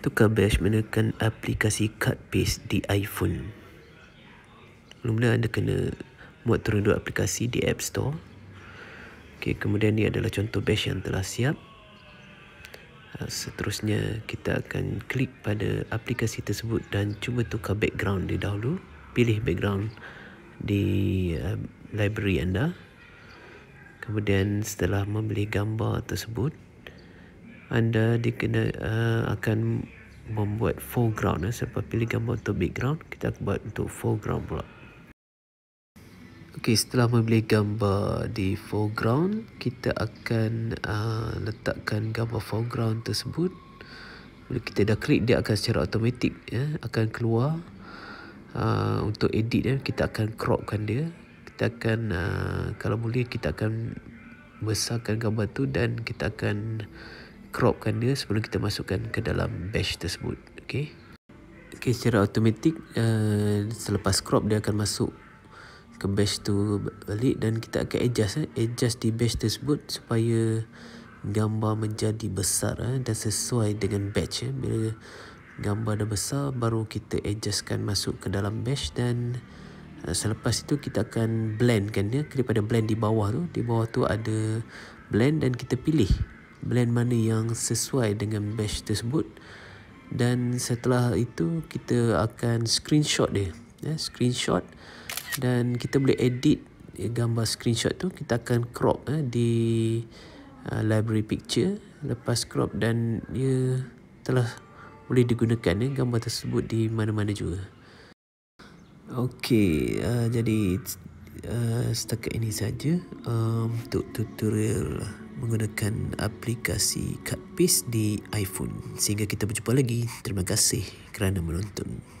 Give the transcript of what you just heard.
Tukar bash menggunakan aplikasi card paste di iPhone. mula anda kena muat turun dua aplikasi di App Store. Okay, kemudian ini adalah contoh bash yang telah siap. Ah, seterusnya kita akan klik pada aplikasi tersebut dan cuba tukar background dia dahulu. Pilih background di uh, library anda. Kemudian setelah membeli gambar tersebut, anda dikena uh, eh, akan membuat foreground eh. sebab pilih gambar untuk background kita akan buat untuk foreground pula Okey, setelah memilih gambar di foreground kita akan uh, letakkan gambar foreground tersebut bila kita dah klik dia akan secara automatik ya, akan keluar uh, untuk edit ya, kita akan cropkan dia kita akan uh, kalau boleh kita akan besarkan gambar tu dan kita akan cropkan dia sebelum kita masukkan ke dalam batch tersebut okey okey secara automatik uh, selepas crop dia akan masuk ke batch tu balik dan kita akan adjust eh adjust di batch tersebut supaya gambar menjadi besar eh, dan sesuai dengan batch eh. bila gambar dah besar baru kita adjustkan masuk ke dalam batch dan eh, selepas itu kita akan blendkan dia ya, daripada blend di bawah tu di bawah tu ada blend dan kita pilih blend mana yang sesuai dengan batch tersebut dan setelah itu kita akan screenshot dia ya screenshot dan kita boleh edit gambar screenshot tu kita akan crop eh, di uh, library picture lepas crop dan dia telah boleh digunakan ya gambar tersebut di mana-mana juga okey uh, jadi uh, setakat ini saja um, untuk tutorial menggunakan aplikasi Cutpiece di iPhone. Sehingga kita berjumpa lagi. Terima kasih kerana menonton.